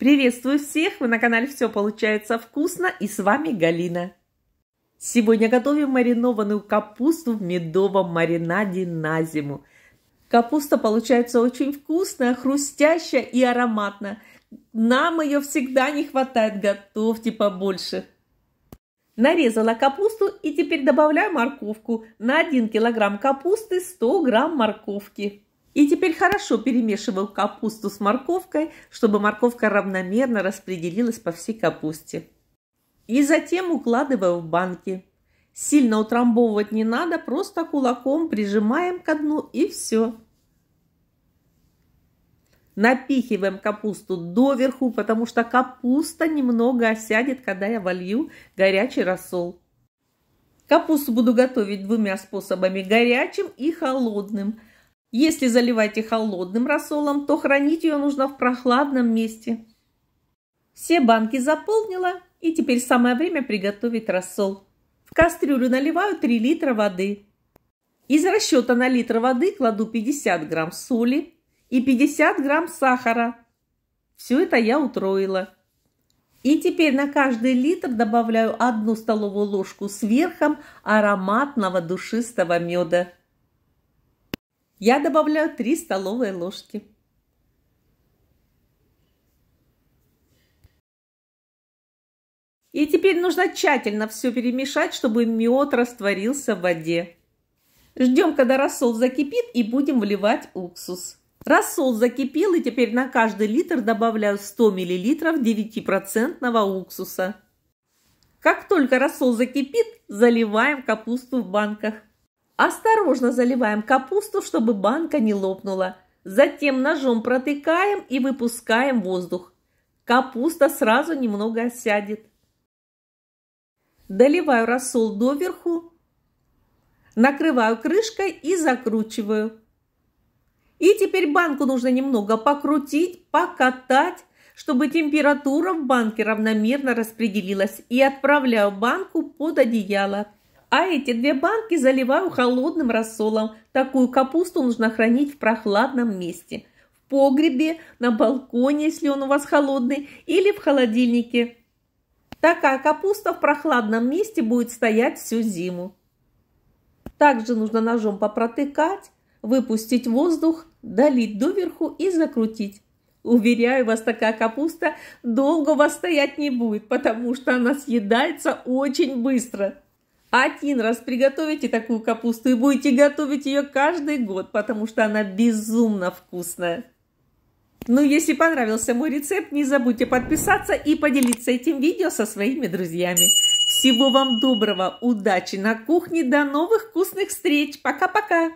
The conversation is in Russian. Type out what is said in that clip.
Приветствую всех! Вы на канале «Все получается вкусно» и с вами Галина. Сегодня готовим маринованную капусту в медовом маринаде на зиму. Капуста получается очень вкусная, хрустящая и ароматная. Нам ее всегда не хватает, готовьте побольше. Нарезала капусту и теперь добавляю морковку. На 1 килограмм капусты 100 грамм морковки. И теперь хорошо перемешивал капусту с морковкой, чтобы морковка равномерно распределилась по всей капусте. И затем укладываю в банки. Сильно утрамбовывать не надо, просто кулаком прижимаем ко дну и все. Напихиваем капусту доверху, потому что капуста немного осядет, когда я волью горячий рассол. Капусту буду готовить двумя способами – горячим и холодным – если заливаете холодным рассолом, то хранить ее нужно в прохладном месте. Все банки заполнила, и теперь самое время приготовить рассол. В кастрюлю наливаю 3 литра воды. Из расчета на литр воды кладу 50 грамм соли и 50 грамм сахара. Все это я утроила. И теперь на каждый литр добавляю одну столовую ложку с верхом ароматного душистого меда. Я добавляю 3 столовые ложки. И теперь нужно тщательно все перемешать, чтобы мед растворился в воде. Ждем, когда рассол закипит и будем вливать уксус. Рассол закипел и теперь на каждый литр добавляю 100 мл 9% уксуса. Как только рассол закипит, заливаем капусту в банках. Осторожно заливаем капусту, чтобы банка не лопнула. Затем ножом протыкаем и выпускаем воздух. Капуста сразу немного осядет. Доливаю рассол доверху, накрываю крышкой и закручиваю. И теперь банку нужно немного покрутить, покатать, чтобы температура в банке равномерно распределилась и отправляю банку под одеяло. А эти две банки заливаю холодным рассолом. Такую капусту нужно хранить в прохладном месте. В погребе, на балконе, если он у вас холодный, или в холодильнике. Такая капуста в прохладном месте будет стоять всю зиму. Также нужно ножом попротыкать, выпустить воздух, долить доверху и закрутить. Уверяю вас, такая капуста долго у вас стоять не будет, потому что она съедается очень быстро. Один раз приготовите такую капусту и будете готовить ее каждый год, потому что она безумно вкусная. Ну, если понравился мой рецепт, не забудьте подписаться и поделиться этим видео со своими друзьями. Всего вам доброго, удачи на кухне, до новых вкусных встреч. Пока-пока!